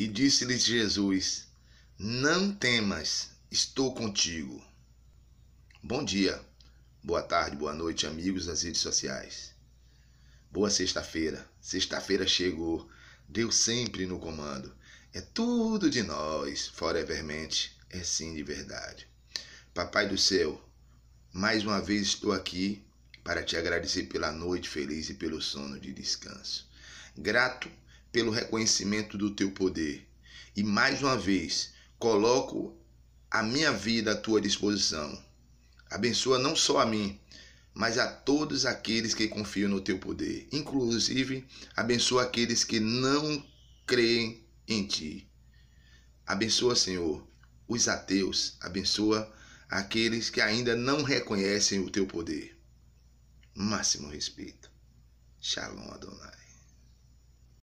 E disse-lhes Jesus: Não temas, estou contigo. Bom dia, boa tarde, boa noite, amigos das redes sociais. Boa sexta-feira. Sexta-feira chegou. Deus sempre no comando. É tudo de nós, fora vermente É sim de verdade. Papai do céu, mais uma vez estou aqui para te agradecer pela noite feliz e pelo sono de descanso. Grato pelo reconhecimento do teu poder. E mais uma vez, coloco a minha vida à tua disposição. Abençoa não só a mim, mas a todos aqueles que confiam no teu poder. Inclusive, abençoa aqueles que não creem em ti. Abençoa, Senhor, os ateus, abençoa aqueles que ainda não reconhecem o teu poder. Máximo respeito. Shalom Adonai.